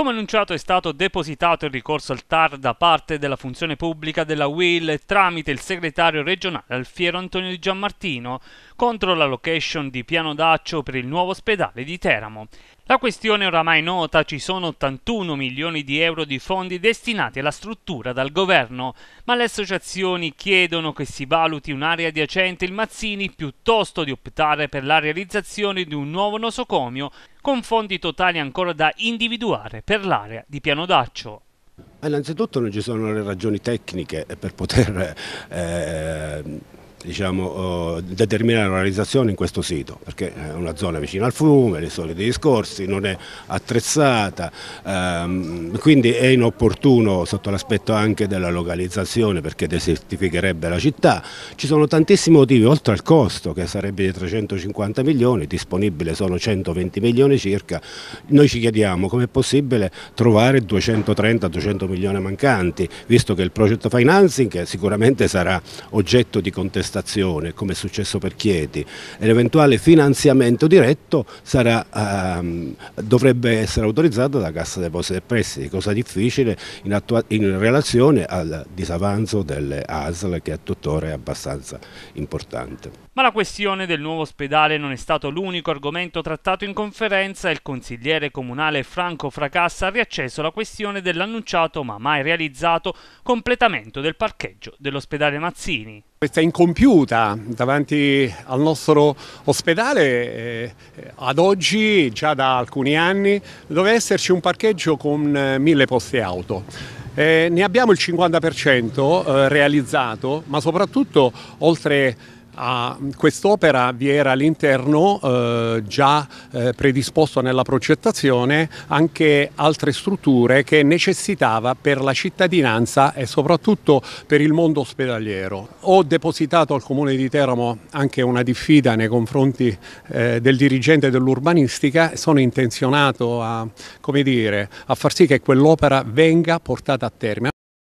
Come annunciato è stato depositato il ricorso al TAR da parte della funzione pubblica della WIL tramite il segretario regionale Alfiero Antonio Di Giammartino contro la location di Piano Daccio per il nuovo ospedale di Teramo. La questione oramai nota, ci sono 81 milioni di euro di fondi destinati alla struttura dal governo, ma le associazioni chiedono che si valuti un'area adiacente il Mazzini piuttosto di optare per la realizzazione di un nuovo nosocomio con fondi totali ancora da individuare per l'area di Piano Daccio. Innanzitutto non ci sono le ragioni tecniche per poter eh, diciamo, eh, determinare la realizzazione in questo sito, perché è una zona vicina al fiume, dei soliti discorsi, non è attrezzata, ehm, quindi è inopportuno sotto l'aspetto anche della localizzazione perché desertificherebbe la città. Ci sono tantissimi motivi, oltre al costo che sarebbe di 350 milioni, disponibile sono 120 milioni circa, noi ci chiediamo come è possibile trovare 230-200 milioni mancanti, visto che il project financing sicuramente sarà oggetto di contestazione manifestazione, come è successo per Chieti, l'eventuale finanziamento diretto sarà, ehm, dovrebbe essere autorizzato dalla Cassa Depositi e Prestiti, cosa difficile in, in relazione al disavanzo delle ASL che a tuttora è abbastanza importante. Ma la questione del nuovo ospedale non è stato l'unico argomento trattato in conferenza e il consigliere comunale Franco Fracassa ha riacceso la questione dell'annunciato ma mai realizzato completamento del parcheggio dell'ospedale Mazzini. Questa incompiuta davanti al nostro ospedale eh, ad oggi, già da alcuni anni, doveva esserci un parcheggio con eh, mille posti auto. Eh, ne abbiamo il 50% eh, realizzato, ma soprattutto oltre a quest'opera vi era all'interno eh, già eh, predisposto nella progettazione anche altre strutture che necessitava per la cittadinanza e soprattutto per il mondo ospedaliero. Ho depositato al Comune di Teramo anche una diffida nei confronti eh, del dirigente dell'urbanistica e sono intenzionato a, dire, a far sì che quell'opera venga portata a termine.